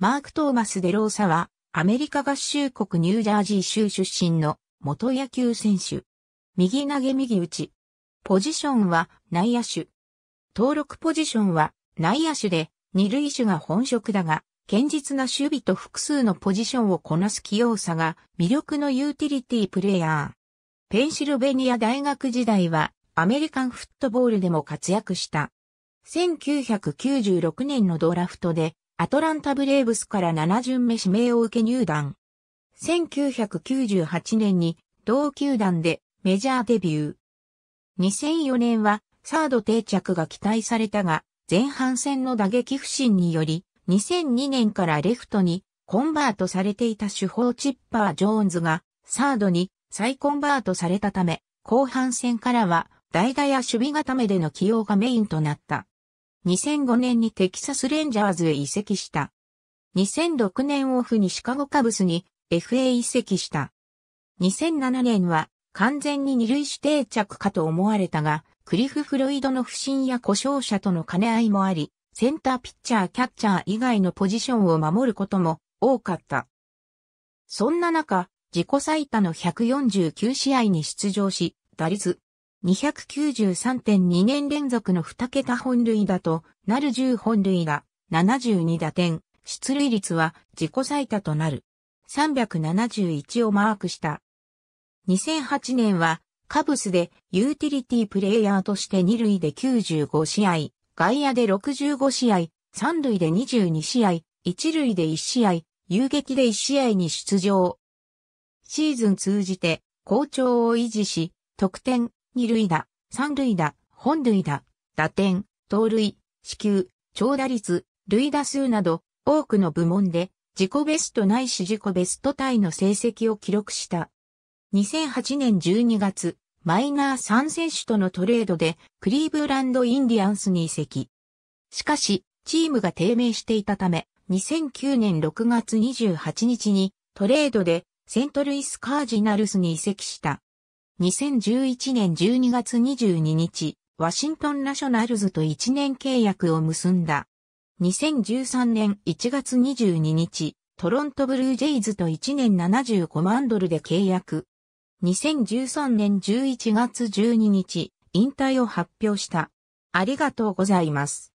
マーク・トーマス・デローサは、アメリカ合衆国ニュージャージー州出身の元野球選手。右投げ右打ち。ポジションは内野手。登録ポジションは内野手で、二塁手が本職だが、堅実な守備と複数のポジションをこなす器用さが魅力のユーティリティプレイヤー。ペンシルベニア大学時代はアメリカンフットボールでも活躍した。1996年のドラフトでアトランタブレーブスから7巡目指名を受け入団。1998年に同球団でメジャーデビュー。2004年はサード定着が期待されたが、前半戦の打撃不振により、2002年からレフトにコンバートされていた主砲チッパー・ジョーンズがサードに再コンバートされたため、後半戦からは代打や守備固めでの起用がメインとなった。2005年にテキサスレンジャーズへ移籍した。2006年オフにシカゴカブスに FA 移籍した。2007年は完全に二類指定着かと思われたが、クリフ・フロイドの不振や故障者との兼ね合いもあり、センターピッチャーキャッチャー以外のポジションを守ることも多かった。そんな中、自己最多の149試合に出場し、打率293.2年連続の2桁本塁打となる10本塁打、72打点、出塁率は自己最多となる。371をマークした。2008年はカブスでユーティリティプレイヤーとして2塁で95試合、外野で65試合、3塁で22試合、1塁で1試合、遊撃で1試合に出場。シーズン通じて好調を維持し、得点、二塁打、三塁打、本塁打、打点、盗塁、死球、長打率、塁打数など、多くの部門で、自己ベストないし自己ベストタイの成績を記録した。2008年12月、マイナー3選手とのトレードで、クリーブランド・インディアンスに移籍。しかし、チームが低迷していたため、2009年6月28日に、トレードで、セントルイス・カージナルスに移籍した。2011年12月22日、ワシントンナショナルズと1年契約を結んだ。2013年1月22日、トロントブルージェイズと1年75万ドルで契約。2013年11月12日、引退を発表した。ありがとうございます。